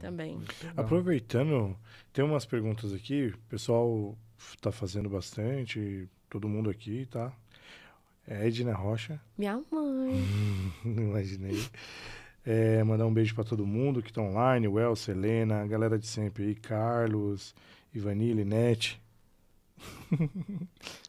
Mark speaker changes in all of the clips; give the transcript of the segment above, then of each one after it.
Speaker 1: também.
Speaker 2: Aproveitando, tem umas perguntas aqui, o pessoal está fazendo bastante, todo mundo aqui, tá? É Edna Rocha.
Speaker 1: Minha mãe.
Speaker 2: Não imaginei. É, mandar um beijo para todo mundo que está online, o El, Selena, a galera de sempre aí, Carlos, Ivani, Linete.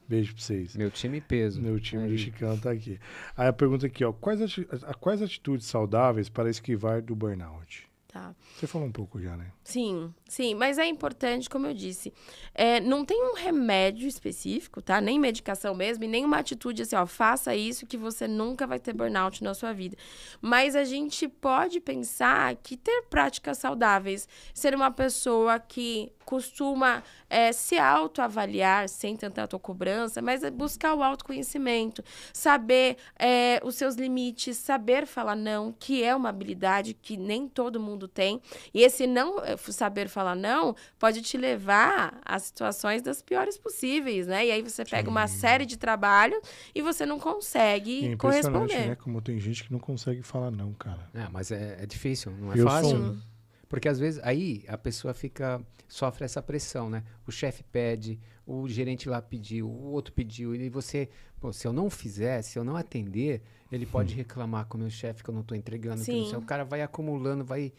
Speaker 2: beijo para vocês. Meu time peso. Meu time aí. do Chicão tá aqui. Aí a pergunta aqui, ó, quais, ati quais atitudes saudáveis para esquivar do burnout? Tá. Você falou um pouco já, né?
Speaker 1: Sim, sim, mas é importante, como eu disse, é, não tem um remédio específico, tá? Nem medicação mesmo, e nem uma atitude assim, ó, faça isso que você nunca vai ter burnout na sua vida. Mas a gente pode pensar que ter práticas saudáveis, ser uma pessoa que costuma é, se autoavaliar sem tanta autocobrança, mas é buscar o autoconhecimento, saber é, os seus limites, saber falar não, que é uma habilidade que nem todo mundo tem. E esse não eh, saber falar não pode te levar a situações das piores possíveis, né? E aí você pega Sim. uma série de trabalho e você não consegue é impressionante,
Speaker 2: corresponder. Né? Como tem gente que não consegue falar não, cara. É,
Speaker 3: mas é, é difícil, não é Eu fácil. Sou... Porque às vezes aí a pessoa fica sofre essa pressão, né? O chefe pede, o gerente lá pediu, o outro pediu, e você, pô, se eu não fizer, se eu não atender, ele pode hum. reclamar com o meu chefe que eu não estou entregando, Sim. o cara vai acumulando, vai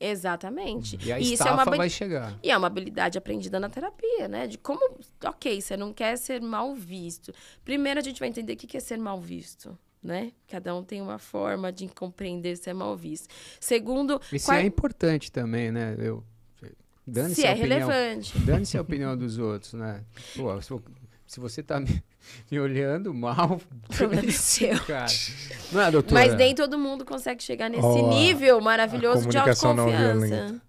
Speaker 1: Exatamente. E a e isso é uma vai chegar. E é uma habilidade aprendida na terapia, né? De como, ok, você não quer ser mal visto. Primeiro a gente vai entender o que é ser mal visto né? Cada um tem uma forma de compreender se é mal visto. Segundo. Isso qual... é
Speaker 3: importante também, né? Eu... Dane-se se é opinião. relevante. Dane-se a opinião dos outros, né? Pô, se, você está me... me, olhando mal. Problema seu. Cara. Não é, doutora? Mas nem
Speaker 1: todo mundo consegue chegar nesse oh, nível maravilhoso de autoconfiança.